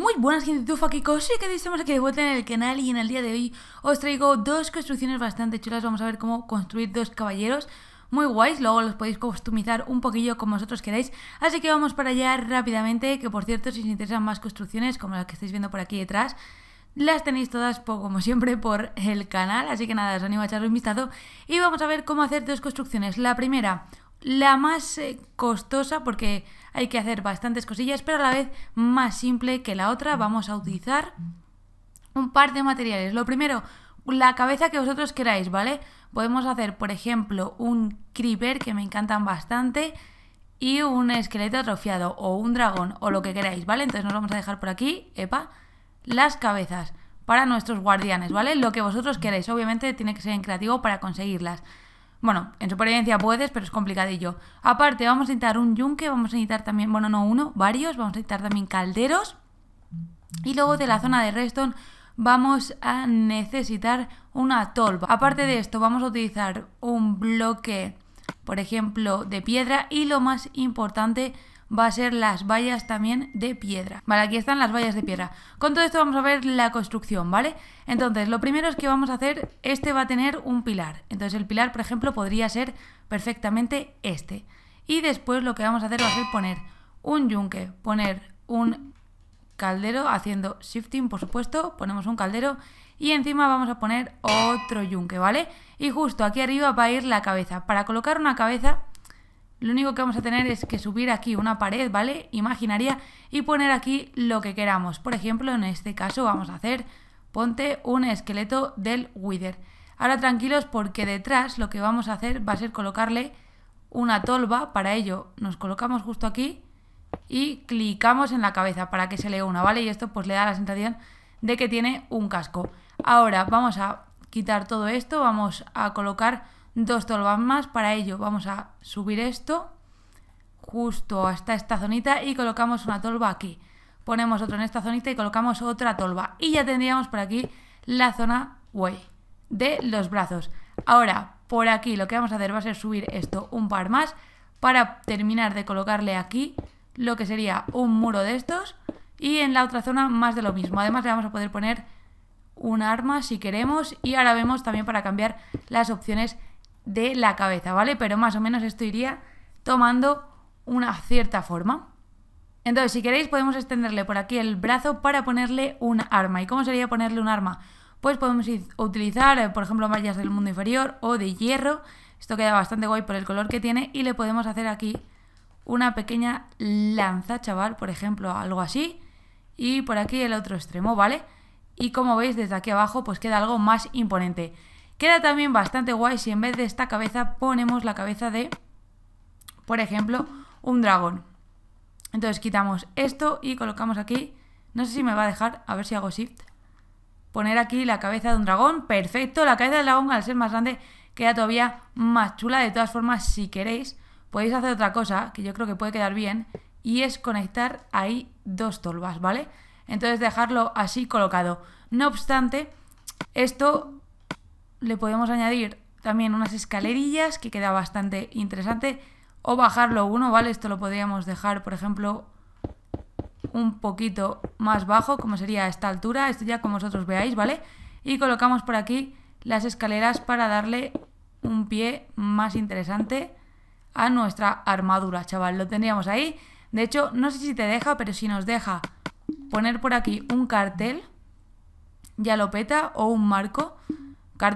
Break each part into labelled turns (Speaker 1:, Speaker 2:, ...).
Speaker 1: Muy buenas gente de Tufa, y que estamos aquí de vuelta en el canal y en el día de hoy os traigo dos construcciones bastante chulas, vamos a ver cómo construir dos caballeros muy guays, luego los podéis customizar un poquillo como vosotros queráis, así que vamos para allá rápidamente, que por cierto si os interesan más construcciones como las que estáis viendo por aquí detrás, las tenéis todas, como siempre, por el canal, así que nada, os animo a echaros un vistazo y vamos a ver cómo hacer dos construcciones. La primera, la más eh, costosa porque hay que hacer bastantes cosillas, pero a la vez más simple que la otra. Vamos a utilizar un par de materiales. Lo primero, la cabeza que vosotros queráis, ¿vale? Podemos hacer, por ejemplo, un creeper, que me encantan bastante, y un esqueleto atrofiado, o un dragón, o lo que queráis, ¿vale? Entonces nos vamos a dejar por aquí, epa, las cabezas para nuestros guardianes, ¿vale? Lo que vosotros queráis, obviamente tiene que ser en creativo para conseguirlas. Bueno, en supervivencia puedes, pero es complicadillo. Aparte, vamos a necesitar un yunque, vamos a necesitar también, bueno, no uno, varios, vamos a necesitar también calderos. Y luego de la zona de Redstone vamos a necesitar una tolva. Aparte de esto, vamos a utilizar un bloque, por ejemplo, de piedra y lo más importante va a ser las vallas también de piedra. Vale, aquí están las vallas de piedra. Con todo esto vamos a ver la construcción, ¿vale? Entonces, lo primero es que vamos a hacer, este va a tener un pilar. Entonces el pilar, por ejemplo, podría ser perfectamente este. Y después lo que vamos a hacer va a ser poner un yunque, poner un caldero haciendo shifting, por supuesto, ponemos un caldero y encima vamos a poner otro yunque, ¿vale? Y justo aquí arriba va a ir la cabeza. Para colocar una cabeza lo único que vamos a tener es que subir aquí una pared, ¿vale? Imaginaria y poner aquí lo que queramos. Por ejemplo, en este caso vamos a hacer, ponte un esqueleto del Wither. Ahora tranquilos porque detrás lo que vamos a hacer va a ser colocarle una tolva. Para ello nos colocamos justo aquí y clicamos en la cabeza para que se le una, ¿vale? Y esto pues le da la sensación de que tiene un casco. Ahora vamos a quitar todo esto, vamos a colocar dos tolvas más. Para ello vamos a subir esto justo hasta esta zonita y colocamos una tolva aquí. Ponemos otro en esta zonita y colocamos otra tolva. Y ya tendríamos por aquí la zona way de los brazos. Ahora, por aquí lo que vamos a hacer va a ser subir esto un par más para terminar de colocarle aquí lo que sería un muro de estos y en la otra zona más de lo mismo. Además le vamos a poder poner un arma si queremos y ahora vemos también para cambiar las opciones de la cabeza, ¿vale? Pero más o menos esto iría tomando una cierta forma. Entonces, si queréis, podemos extenderle por aquí el brazo para ponerle un arma. ¿Y cómo sería ponerle un arma? Pues podemos utilizar, eh, por ejemplo, mallas del mundo inferior o de hierro. Esto queda bastante guay por el color que tiene. Y le podemos hacer aquí una pequeña lanza, chaval, por ejemplo, algo así. Y por aquí el otro extremo, ¿vale? Y como veis, desde aquí abajo, pues queda algo más imponente. Queda también bastante guay si en vez de esta cabeza ponemos la cabeza de, por ejemplo, un dragón. Entonces quitamos esto y colocamos aquí, no sé si me va a dejar, a ver si hago shift. Poner aquí la cabeza de un dragón, perfecto, la cabeza del dragón al ser más grande queda todavía más chula. De todas formas, si queréis, podéis hacer otra cosa, que yo creo que puede quedar bien, y es conectar ahí dos tolvas, ¿vale? Entonces dejarlo así colocado. No obstante, esto le podemos añadir también unas escalerillas que queda bastante interesante o bajarlo uno, ¿vale? Esto lo podríamos dejar, por ejemplo, un poquito más bajo, como sería esta altura, esto ya como vosotros veáis, ¿vale? Y colocamos por aquí las escaleras para darle un pie más interesante a nuestra armadura, chaval. Lo tendríamos ahí. De hecho, no sé si te deja, pero si nos deja poner por aquí un cartel, ya lo peta, o un marco,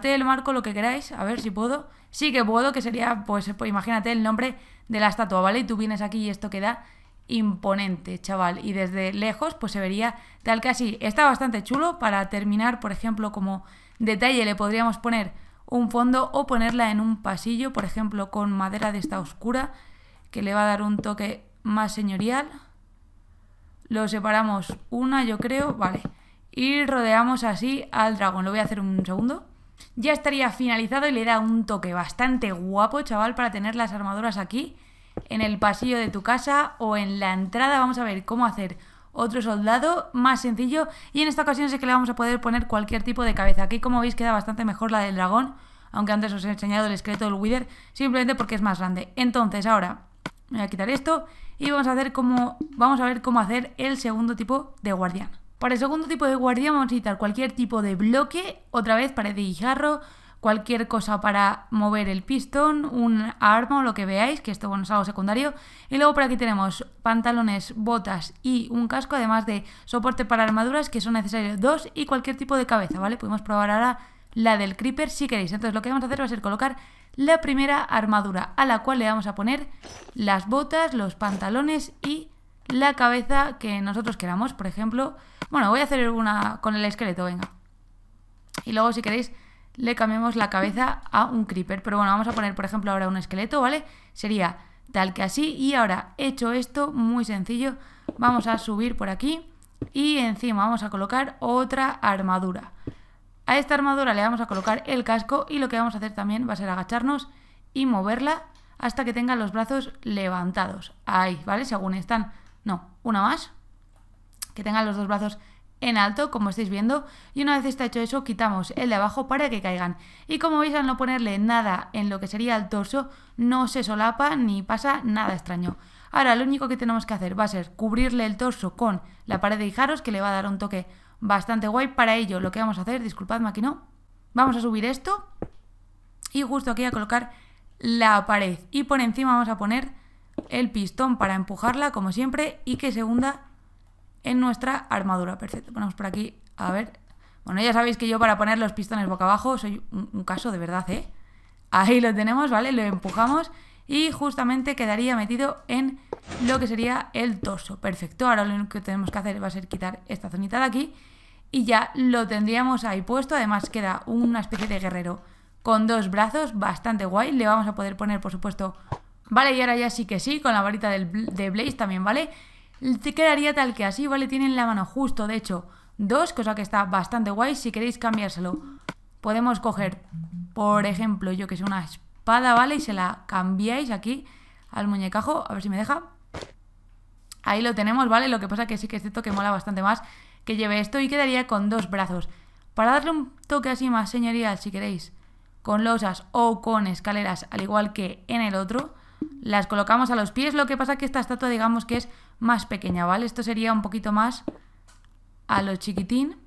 Speaker 1: del marco, lo que queráis, a ver si puedo. Sí que puedo, que sería, pues, pues imagínate el nombre de la estatua, ¿vale? Y tú vienes aquí y esto queda imponente, chaval. Y desde lejos, pues se vería tal que así. Está bastante chulo. Para terminar, por ejemplo, como detalle, le podríamos poner un fondo o ponerla en un pasillo, por ejemplo, con madera de esta oscura, que le va a dar un toque más señorial. Lo separamos una, yo creo, vale. Y rodeamos así al dragón. Lo voy a hacer un segundo ya estaría finalizado y le da un toque bastante guapo, chaval, para tener las armaduras aquí en el pasillo de tu casa o en la entrada. Vamos a ver cómo hacer otro soldado más sencillo y en esta ocasión sé que le vamos a poder poner cualquier tipo de cabeza. Aquí como veis queda bastante mejor la del dragón, aunque antes os he enseñado el esqueleto del Wither simplemente porque es más grande. Entonces ahora voy a quitar esto y vamos a, hacer cómo vamos a ver cómo hacer el segundo tipo de guardián. Para el segundo tipo de guardia vamos a necesitar cualquier tipo de bloque, otra vez pared de guijarro, cualquier cosa para mover el pistón, un arma o lo que veáis, que esto bueno, es algo secundario. Y luego por aquí tenemos pantalones, botas y un casco, además de soporte para armaduras, que son necesarios dos, y cualquier tipo de cabeza, ¿vale? Podemos probar ahora la del Creeper si queréis. Entonces lo que vamos a hacer va a ser colocar la primera armadura, a la cual le vamos a poner las botas, los pantalones y la cabeza que nosotros queramos, por ejemplo. Bueno, voy a hacer una con el esqueleto, venga. Y luego, si queréis, le cambiamos la cabeza a un creeper. Pero bueno, vamos a poner, por ejemplo, ahora un esqueleto, ¿vale? Sería tal que así. Y ahora, hecho esto, muy sencillo, vamos a subir por aquí. Y encima vamos a colocar otra armadura. A esta armadura le vamos a colocar el casco y lo que vamos a hacer también va a ser agacharnos y moverla hasta que tenga los brazos levantados. Ahí, ¿vale? Según están no, una más. Que tengan los dos brazos en alto, como estáis viendo. Y una vez está hecho eso, quitamos el de abajo para que caigan. Y como veis, al no ponerle nada en lo que sería el torso, no se solapa ni pasa nada extraño. Ahora, lo único que tenemos que hacer va a ser cubrirle el torso con la pared de jaros que le va a dar un toque bastante guay. Para ello, lo que vamos a hacer, disculpadme aquí no, vamos a subir esto y justo aquí a colocar la pared. Y por encima vamos a poner el pistón para empujarla, como siempre, y que se hunda en nuestra armadura. Perfecto, ponemos por aquí, a ver. Bueno, ya sabéis que yo para poner los pistones boca abajo soy un, caso de verdad, ¿eh? Ahí lo tenemos, ¿vale? Lo empujamos y justamente quedaría metido en lo que sería el torso. Perfecto, ahora lo único que tenemos que hacer va a ser quitar esta zonita de aquí y ya lo tendríamos ahí puesto. Además queda una especie de guerrero con dos brazos, bastante guay. Le vamos a poder poner, por supuesto, ¿Vale? Y ahora ya sí que sí, con la varita de Blaze también, ¿vale? Te quedaría tal que así, ¿vale? Tienen la mano justo, de hecho, dos, cosa que está bastante guay. Si queréis cambiárselo, podemos coger, por ejemplo, yo que sé, una espada, ¿vale? Y se la cambiáis aquí al muñecajo, a ver si me deja. Ahí lo tenemos, ¿vale? Lo que pasa que sí que es cierto que mola bastante más que lleve esto y quedaría con dos brazos. Para darle un toque así más señorial, si queréis, con losas o con escaleras, al igual que en el otro las colocamos a los pies, lo que pasa que esta estatua digamos que es más pequeña, ¿vale? Esto sería un poquito más a lo chiquitín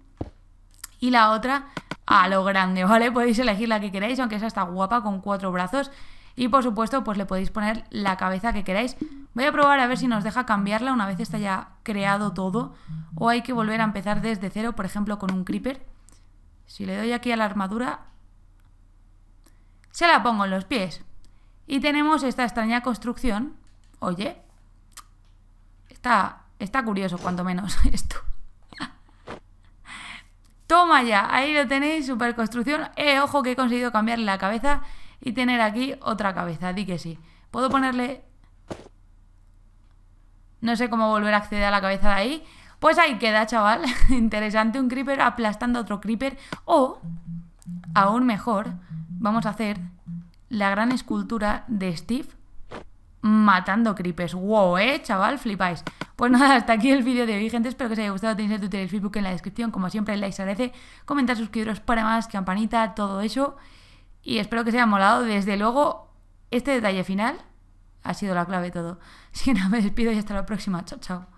Speaker 1: y la otra a lo grande, ¿vale? Podéis elegir la que queráis, aunque esa está guapa con cuatro brazos y por supuesto pues le podéis poner la cabeza que queráis. Voy a probar a ver si nos deja cambiarla una vez está ya creado todo o hay que volver a empezar desde cero, por ejemplo con un creeper. Si le doy aquí a la armadura, se la pongo en los pies. Y tenemos esta extraña construcción. Oye, está, está curioso cuanto menos esto. Toma ya, ahí lo tenéis, super construcción. Eh, ojo que he conseguido cambiarle la cabeza y tener aquí otra cabeza, di que sí. Puedo ponerle... No sé cómo volver a acceder a la cabeza de ahí. Pues ahí queda, chaval. Interesante, un creeper aplastando otro creeper. O, aún mejor, vamos a hacer la gran escultura de Steve matando creepers. ¡Wow, eh, chaval! Flipáis. Pues nada, hasta aquí el vídeo de hoy, gente. Espero que os haya gustado. Tenéis el Twitter y Facebook en la descripción. Como siempre, like se agradece. Comentar, suscribiros para más, campanita, todo eso. Y espero que os haya molado. Desde luego, este detalle final ha sido la clave de todo. Si no, nada, me despido y hasta la próxima. Chao, chao.